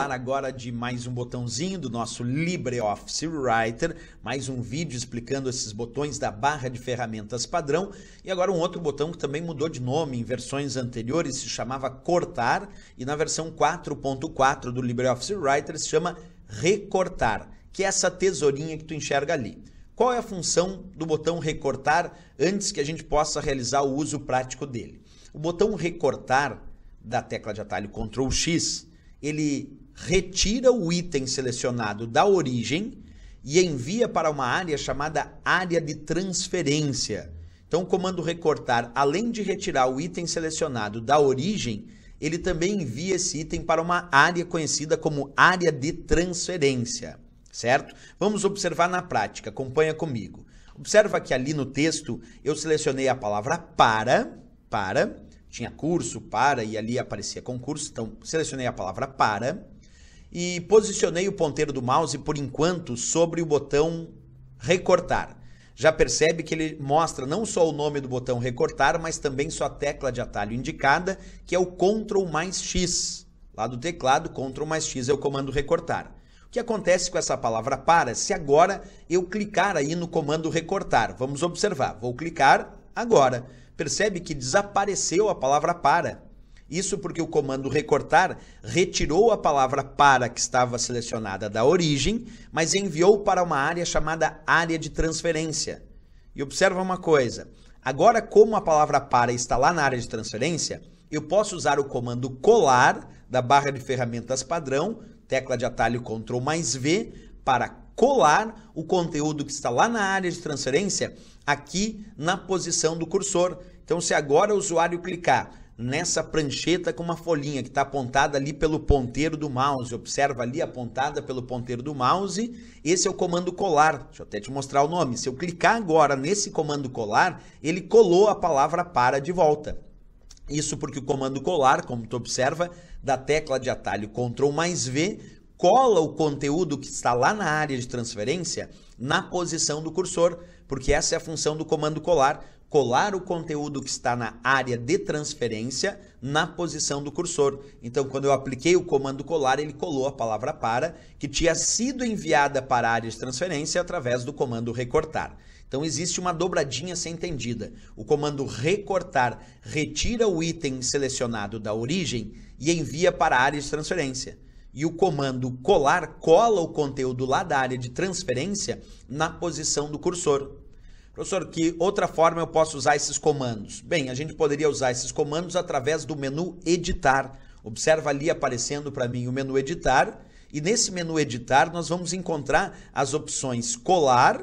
falar agora de mais um botãozinho do nosso LibreOffice Writer, mais um vídeo explicando esses botões da barra de ferramentas padrão e agora um outro botão que também mudou de nome em versões anteriores, se chamava Cortar e na versão 4.4 do LibreOffice Writer se chama Recortar, que é essa tesourinha que tu enxerga ali. Qual é a função do botão Recortar antes que a gente possa realizar o uso prático dele? O botão Recortar da tecla de atalho Ctrl X ele retira o item selecionado da origem e envia para uma área chamada área de transferência. Então, o comando recortar, além de retirar o item selecionado da origem, ele também envia esse item para uma área conhecida como área de transferência, certo? Vamos observar na prática, acompanha comigo. Observa que ali no texto eu selecionei a palavra para, para, tinha curso para e ali aparecia concurso, então selecionei a palavra para e posicionei o ponteiro do mouse por enquanto sobre o botão recortar. Já percebe que ele mostra não só o nome do botão recortar, mas também sua tecla de atalho indicada, que é o Ctrl mais X. Lá do teclado, Ctrl mais X é o comando recortar. O que acontece com essa palavra para se agora eu clicar aí no comando recortar? Vamos observar. Vou clicar agora percebe que desapareceu a palavra para. Isso porque o comando recortar retirou a palavra para que estava selecionada da origem, mas enviou para uma área chamada área de transferência. E observa uma coisa: agora, como a palavra para está lá na área de transferência, eu posso usar o comando colar da barra de ferramentas padrão, tecla de atalho Ctrl mais V, para colar o conteúdo que está lá na área de transferência aqui na posição do cursor, então, se agora o usuário clicar nessa prancheta com uma folhinha que está apontada ali pelo ponteiro do mouse, observa ali apontada pelo ponteiro do mouse, esse é o comando colar. Deixa eu até te mostrar o nome. Se eu clicar agora nesse comando colar, ele colou a palavra para de volta. Isso porque o comando colar, como tu observa, da tecla de atalho Ctrl mais V, cola o conteúdo que está lá na área de transferência na posição do cursor, porque essa é a função do comando colar colar o conteúdo que está na área de transferência na posição do cursor. Então, quando eu apliquei o comando colar, ele colou a palavra para, que tinha sido enviada para a área de transferência através do comando recortar. Então existe uma dobradinha a ser entendida. O comando recortar retira o item selecionado da origem e envia para a área de transferência. E o comando colar cola o conteúdo lá da área de transferência na posição do cursor. Professor, que outra forma eu posso usar esses comandos? Bem, a gente poderia usar esses comandos através do menu editar. Observa ali aparecendo para mim o menu editar. E nesse menu editar nós vamos encontrar as opções colar.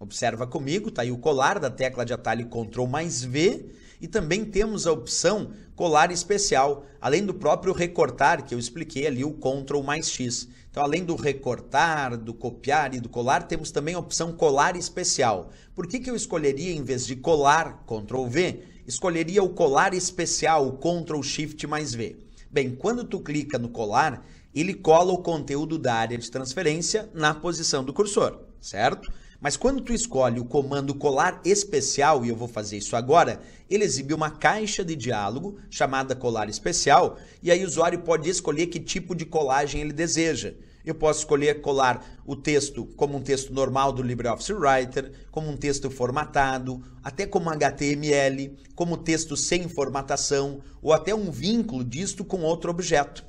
Observa comigo, tá aí o colar da tecla de atalho Ctrl mais V e também temos a opção colar especial, além do próprio recortar, que eu expliquei ali, o Ctrl mais X. Então, além do recortar, do copiar e do colar, temos também a opção colar especial. Por que, que eu escolheria, em vez de colar, Ctrl V, escolheria o colar especial, Ctrl Shift mais V? Bem, quando tu clica no colar, ele cola o conteúdo da área de transferência na posição do cursor, certo? Mas quando tu escolhe o comando colar especial, e eu vou fazer isso agora, ele exibe uma caixa de diálogo chamada colar especial, e aí o usuário pode escolher que tipo de colagem ele deseja. Eu posso escolher colar o texto como um texto normal do LibreOffice Writer, como um texto formatado, até como HTML, como texto sem formatação, ou até um vínculo disto com outro objeto.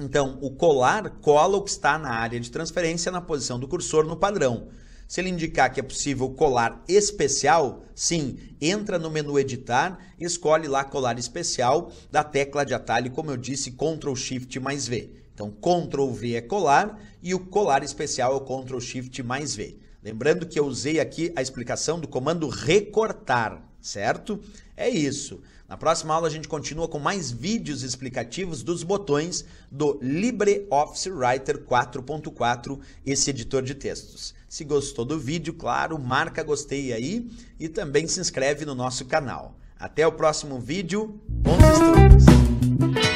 Então, o colar cola o que está na área de transferência na posição do cursor no padrão. Se ele indicar que é possível colar especial, sim, entra no menu editar, escolhe lá colar especial da tecla de atalho, como eu disse, Ctrl Shift mais V. Então, Ctrl V é colar e o colar especial é o Ctrl Shift mais V. Lembrando que eu usei aqui a explicação do comando recortar certo? É isso. Na próxima aula a gente continua com mais vídeos explicativos dos botões do LibreOffice Writer 4.4, esse editor de textos. Se gostou do vídeo, claro, marca gostei aí e também se inscreve no nosso canal. Até o próximo vídeo, bons estudos!